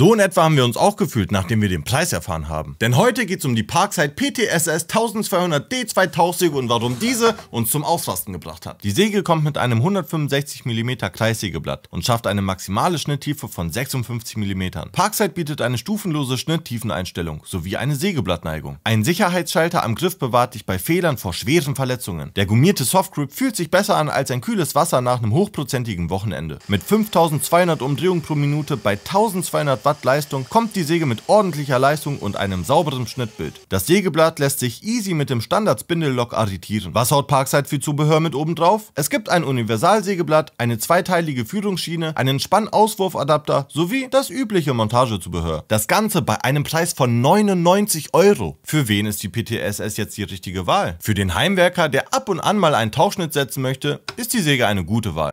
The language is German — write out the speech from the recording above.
So in etwa haben wir uns auch gefühlt, nachdem wir den Preis erfahren haben. Denn heute geht's um die Parkside PTSS 1200D 2000 und warum diese uns zum Ausrasten gebracht hat. Die Säge kommt mit einem 165 mm Kreissägeblatt und schafft eine maximale Schnitttiefe von 56 mm. Parkside bietet eine stufenlose Schnitttiefeneinstellung sowie eine Sägeblattneigung. Ein Sicherheitsschalter am Griff bewahrt dich bei Fehlern vor schweren Verletzungen. Der gummierte Softgrip fühlt sich besser an als ein kühles Wasser nach einem hochprozentigen Wochenende. Mit 5200 Umdrehungen pro Minute bei 1200 Watt Wattleistung kommt die Säge mit ordentlicher Leistung und einem sauberen Schnittbild. Das Sägeblatt lässt sich easy mit dem Standard-Spindellock arretieren. Was haut Parkside für Zubehör mit oben drauf? Es gibt ein Universalsägeblatt, eine zweiteilige Führungsschiene, einen Spannauswurfadapter sowie das übliche Montagezubehör. Das Ganze bei einem Preis von 99 Euro. Für wen ist die PTSS jetzt die richtige Wahl? Für den Heimwerker, der ab und an mal einen Tauchschnitt setzen möchte, ist die Säge eine gute Wahl.